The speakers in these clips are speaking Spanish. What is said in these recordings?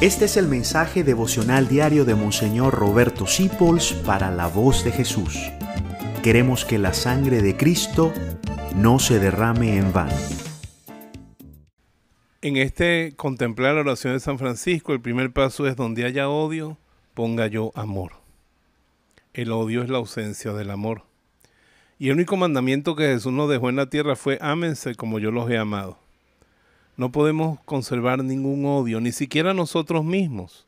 Este es el mensaje devocional diario de Monseñor Roberto Sipols para la voz de Jesús. Queremos que la sangre de Cristo no se derrame en vano. En este contemplar la oración de San Francisco, el primer paso es donde haya odio, ponga yo amor. El odio es la ausencia del amor. Y el único mandamiento que Jesús nos dejó en la tierra fue ámense como yo los he amado. No podemos conservar ningún odio, ni siquiera nosotros mismos.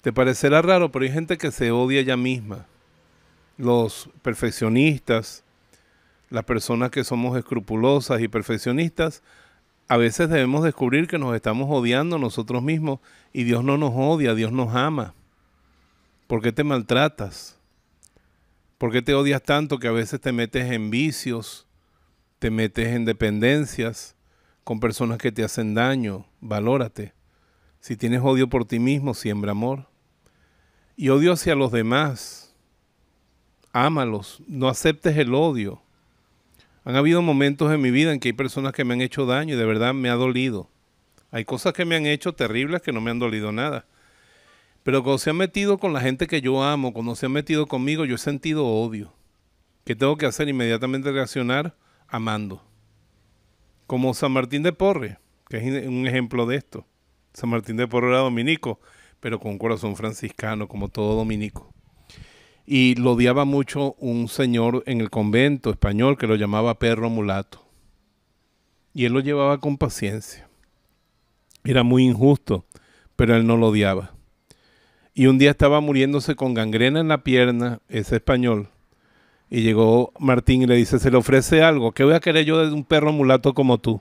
Te parecerá raro, pero hay gente que se odia ella misma. Los perfeccionistas, las personas que somos escrupulosas y perfeccionistas, a veces debemos descubrir que nos estamos odiando nosotros mismos y Dios no nos odia, Dios nos ama. ¿Por qué te maltratas? ¿Por qué te odias tanto que a veces te metes en vicios, te metes en dependencias, con personas que te hacen daño, valórate. Si tienes odio por ti mismo, siembra amor. Y odio hacia los demás. Ámalos, no aceptes el odio. Han habido momentos en mi vida en que hay personas que me han hecho daño y de verdad me ha dolido. Hay cosas que me han hecho terribles que no me han dolido nada. Pero cuando se han metido con la gente que yo amo, cuando se han metido conmigo, yo he sentido odio. ¿Qué tengo que hacer? Inmediatamente reaccionar amando como San Martín de Porre, que es un ejemplo de esto. San Martín de Porre era dominico, pero con corazón franciscano, como todo dominico. Y lo odiaba mucho un señor en el convento español que lo llamaba perro mulato. Y él lo llevaba con paciencia. Era muy injusto, pero él no lo odiaba. Y un día estaba muriéndose con gangrena en la pierna, ese español, y llegó Martín y le dice, se le ofrece algo, ¿qué voy a querer yo de un perro mulato como tú?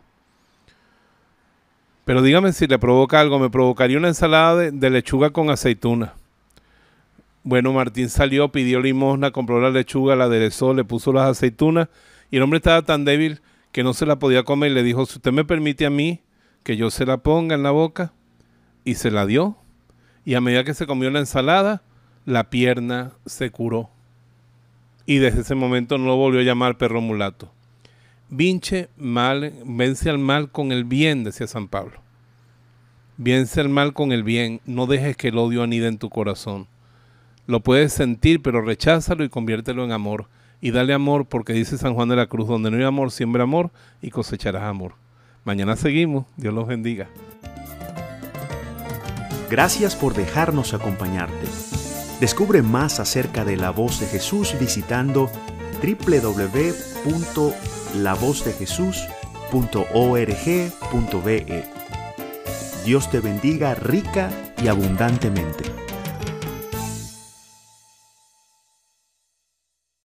Pero dígame si le provoca algo, me provocaría una ensalada de, lechuga con aceituna. Bueno, Martín salió, pidió limosna, compró la lechuga, la aderezó, le puso las aceitunas y el hombre estaba tan débil que no se la podía comer y le dijo, si usted me permite a mí que yo se la ponga en la boca, y se la dio. Y a medida que se comió la ensalada, la pierna se curó y desde ese momento no volvió a llamar perro mulato. Vince mal, vence al mal con el bien, decía San Pablo. Vence al mal con el bien, no dejes que el odio anida en tu corazón. Lo puedes sentir, pero recházalo y conviértelo en amor. Y dale amor, porque dice San Juan de la Cruz, donde no hay amor, siembra amor y cosecharás amor. Mañana seguimos, Dios los bendiga. Gracias por dejarnos acompañarte. Descubre más acerca de la voz de Jesús visitando www.lavozdejesús.org.be. Dios te bendiga rica y abundantemente.